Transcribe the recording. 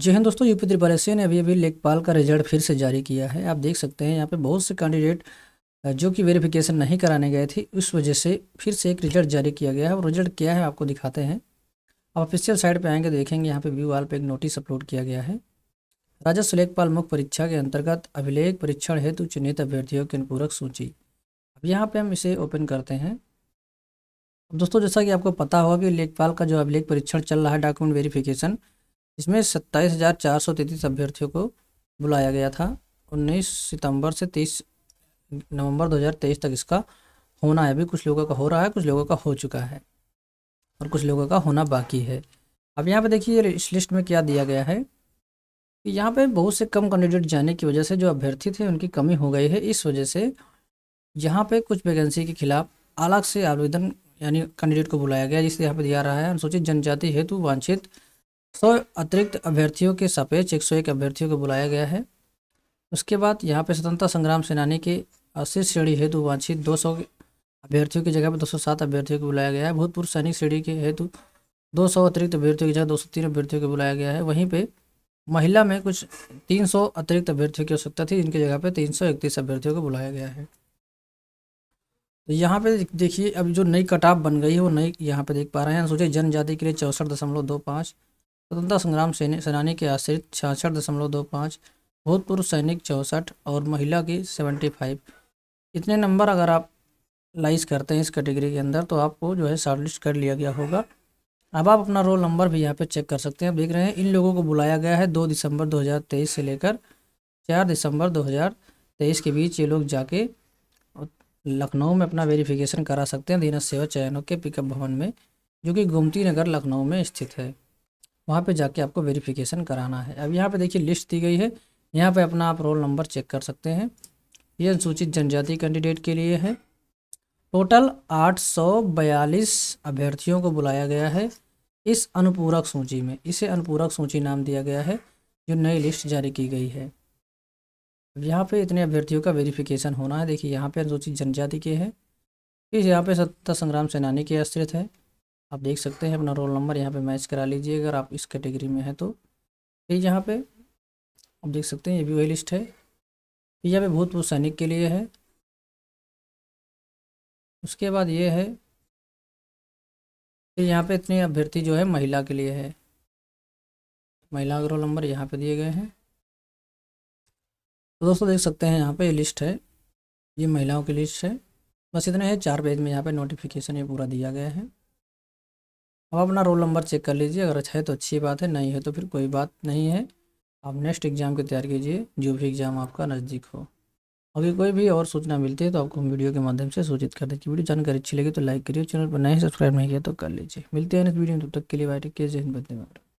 जी हाँ दोस्तों यूपी त्रिपाल ने अभी अभी लेखपाल का रिजल्ट फिर से जारी किया है आप देख सकते हैं यहाँ पे बहुत से कैंडिडेट जो कि वेरिफिकेशन नहीं कराने गए थे उस वजह से फिर से एक रिजल्ट जारी किया गया है और रिजल्ट क्या है आपको दिखाते हैं आप ऑफिशियल साइट पे आएंगे देखेंगे यहाँ पे व्यू वाल पे एक नोटिस अपलोड किया गया है राजस्व लेखपाल मुख्य परीक्षा के अंतर्गत अभिलेख परीक्षण हेतु चिन्हित अभ्यर्थियों की अनुपूरक सूची अब यहाँ पे हम इसे ओपन करते हैं दोस्तों जैसा कि आपको पता होगा कि लेखपाल का जो अभिलेख परीक्षण चल रहा है डॉक्यूमेंट वेरिफिकेशन इसमें सत्ताईस हज़ार चार सौ तैंतीस अभ्यर्थियों को बुलाया गया था उन्नीस सितंबर से तेईस नवंबर तेईस तक इसका होना है अभी कुछ लोगों का हो रहा है कुछ लोगों का हो चुका है और कुछ लोगों का होना बाकी है अब यहाँ पर देखिए इस लिस्ट में क्या दिया गया है कि यहाँ पे बहुत से कम कैंडिडेट जाने की वजह से जो अभ्यर्थी थे उनकी कमी हो गई है इस वजह से यहाँ पे कुछ वैकेंसी के खिलाफ अलग से आवेदन यानी कैंडिडेट को बुलाया गया जिससे यहाँ पे दिया रहा है अनुसूचित जनजाति हेतु वांछित सौ अतिरिक्त अभ्यर्थियों के सापेक्ष एक सौ एक अभ्यर्थियों को बुलाया गया है उसके बाद यहाँ पे स्वतंत्रता संग्राम सेनानी के अस्सी श्रेणी हेतु वांछित दो सौ अभ्यर्थियों की जगह पर दो सौ सात अभ्यर्थियों को बुलाया गया है भूतपूर्व सैनिक श्रेणी के हेतु दो सौ अतिरिक्त अभ्यर्थियों की जगह दो सौ तीन अभ्यर्थियों को बुलाया गया है वहीं पर महिला में कुछ तीन सौ अतिरिक्त अभ्यर्थियों की आवश्यकता थी इनकी जगह पर तीन सौ इकतीस अभ्यर्थियों को बुलाया गया है तो यहाँ पे देखिए अब जो नई कटाप बन गई है वो नई यहाँ पे देख पा रहे हैं अनुसूचित जनजाति के लिए चौंसठ दशमलव दो पाँच स्वतंत्रता संग्राम सेनानी के आश्रित छियासठ दशमलव दो पाँच भूतपूर्व सैनिक चौंसठ और महिला की सेवेंटी फाइव इतने नंबर अगर आप लाइज करते हैं इस कैटेगरी के अंदर तो आपको जो है शॉर्टलिस्ट कर लिया गया होगा अब आप अपना रोल नंबर भी यहाँ पे चेक कर सकते हैं देख रहे हैं इन लोगों को बुलाया गया है दो दिसंबर दो से लेकर चार दिसंबर तेईस के बीच ये लोग जाके लखनऊ में अपना वेरिफिकेशन करा सकते हैं दीना सेवा चयनों के पिकअप भवन में जो कि गोमती नगर लखनऊ में स्थित है वहाँ पे जाके आपको वेरिफिकेशन कराना है अब यहाँ पे देखिए लिस्ट दी गई है यहाँ पे अपना आप रोल नंबर चेक कर सकते हैं ये अनुसूचित जनजाति कैंडिडेट के लिए है टोटल बयालीस अभ्यर्थियों को बुलाया गया है इस अनुपूरक सूची में इसे अनुपूरक सूची नाम दिया गया है जो नई लिस्ट जारी की गई है अब यहाँ पे इतने अभ्यर्थियों का वेरिफिकेशन होना है देखिए यहाँ पे अनुसूचित जनजाति के हैं इस यहाँ पे सत्ता संग्राम सेनानी के आश्रित है आप देख सकते हैं अपना रोल नंबर यहाँ पे मैच करा लीजिए अगर आप इस कैटेगरी में हैं तो फिर यहाँ पे आप देख सकते हैं ये भी वही लिस्ट है यहाँ पे भूतपूर्व सैनिक के लिए है उसके बाद ये है फिर यहाँ पे इतनी अभ्यर्थी जो है महिला के लिए है महिला का रोल नंबर यहाँ पर दिए गए हैं तो दोस्तों देख सकते हैं यहाँ पर ये लिस्ट है ये महिलाओं की लिस्ट है बस इतना है चार पेज में यहाँ पे नोटिफिकेशन ये पूरा दिया गया है अब अपना रोल नंबर चेक कर लीजिए अगर अच्छा है तो अच्छी बात है नहीं है तो फिर कोई बात नहीं है आप नेक्स्ट एग्ज़ाम की तैयारी कीजिए जो भी एग्ज़ाम आपका नज़दीक हो अगर कोई भी और सूचना मिलती है तो आपको हम वीडियो के माध्यम से सूचित कर देंगे वीडियो जानकारी अच्छी लगी तो लाइक करिए चैनल पर नए सब्सक्राइब नहीं किया तो कर लीजिए मिलते हैं इस वीडियो में तब तक के लिए बाय टेक जय हिंद बंदे मैं